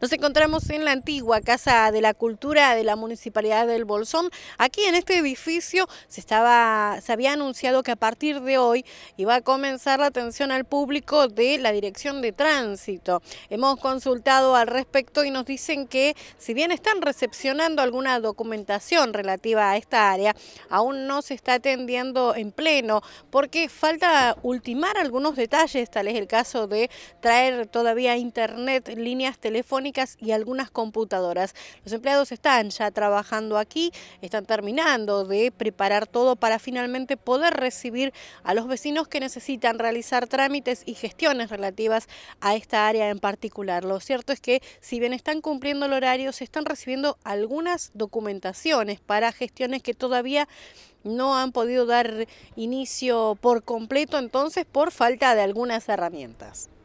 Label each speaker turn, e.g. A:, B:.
A: Nos encontramos en la antigua Casa de la Cultura de la Municipalidad del Bolsón. Aquí en este edificio se, estaba, se había anunciado que a partir de hoy iba a comenzar la atención al público de la Dirección de Tránsito. Hemos consultado al respecto y nos dicen que si bien están recepcionando alguna documentación relativa a esta área, aún no se está atendiendo en pleno porque falta ultimar algunos detalles, tal es el caso de traer todavía internet, líneas telefónicas y algunas computadoras. Los empleados están ya trabajando aquí, están terminando de preparar todo para finalmente poder recibir a los vecinos que necesitan realizar trámites y gestiones relativas a esta área en particular. Lo cierto es que si bien están cumpliendo el horario, se están recibiendo algunas documentaciones para gestiones que todavía no han podido dar inicio por completo entonces por falta de algunas herramientas.